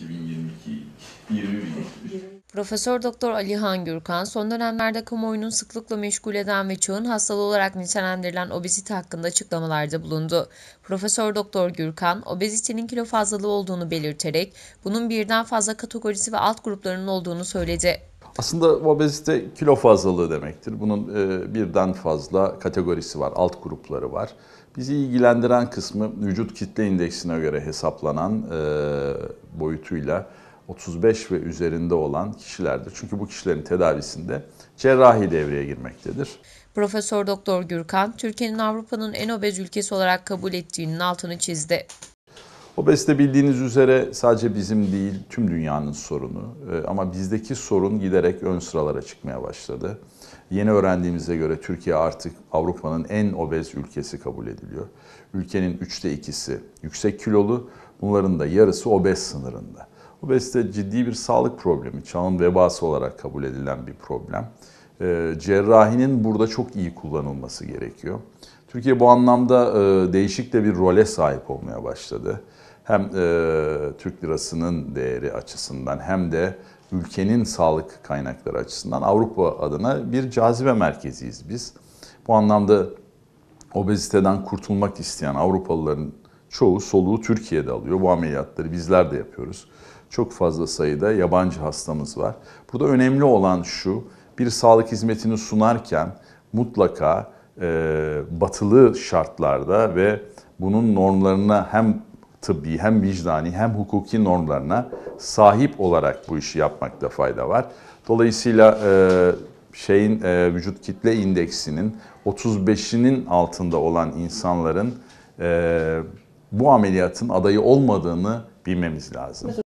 2022 Profesör Doktor Alihan Gürkan, son dönemlerde kamuoyunun sıklıkla meşgul eden ve çağın hastalığı olarak nitelendirilen obezite hakkında açıklamalarda bulundu. Profesör Doktor Gürkan, obezitenin kilo fazlalığı olduğunu belirterek bunun birden fazla kategorisi ve alt gruplarının olduğunu söyledi. Aslında obezite kilo fazlalığı demektir. Bunun e, birden fazla kategorisi var, alt grupları var. Bizi ilgilendiren kısmı vücut kitle indeksine göre hesaplanan e, boyutuyla 35 ve üzerinde olan kişilerdir. Çünkü bu kişilerin tedavisinde cerrahi devreye girmektedir. Profesör Doktor Gürkan, Türkiye'nin Avrupa'nın en obez ülkesi olarak kabul ettiğinin altını çizdi. Obezite bildiğiniz üzere sadece bizim değil tüm dünyanın sorunu ee, ama bizdeki sorun giderek ön sıralara çıkmaya başladı. Yeni öğrendiğimize göre Türkiye artık Avrupa'nın en obez ülkesi kabul ediliyor. Ülkenin üçte ikisi yüksek kilolu, bunların da yarısı obez sınırında. Obezite ciddi bir sağlık problemi, çağın vebası olarak kabul edilen bir problem. Ee, cerrahinin burada çok iyi kullanılması gerekiyor. Türkiye bu anlamda e, değişik de bir role sahip olmaya başladı hem e, Türk lirasının değeri açısından hem de ülkenin sağlık kaynakları açısından Avrupa adına bir cazibe merkeziyiz biz. Bu anlamda obeziteden kurtulmak isteyen Avrupalıların çoğu soluğu Türkiye'de alıyor. Bu ameliyatları bizler de yapıyoruz. Çok fazla sayıda yabancı hastamız var. Burada önemli olan şu, bir sağlık hizmetini sunarken mutlaka e, batılı şartlarda ve bunun normlarına hem tıbbi hem vicdani hem hukuki normlarına sahip olarak bu işi yapmakta fayda var. Dolayısıyla e, şeyin e, vücut kitle indeksinin 35'inin altında olan insanların e, bu ameliyatın adayı olmadığını bilmemiz lazım.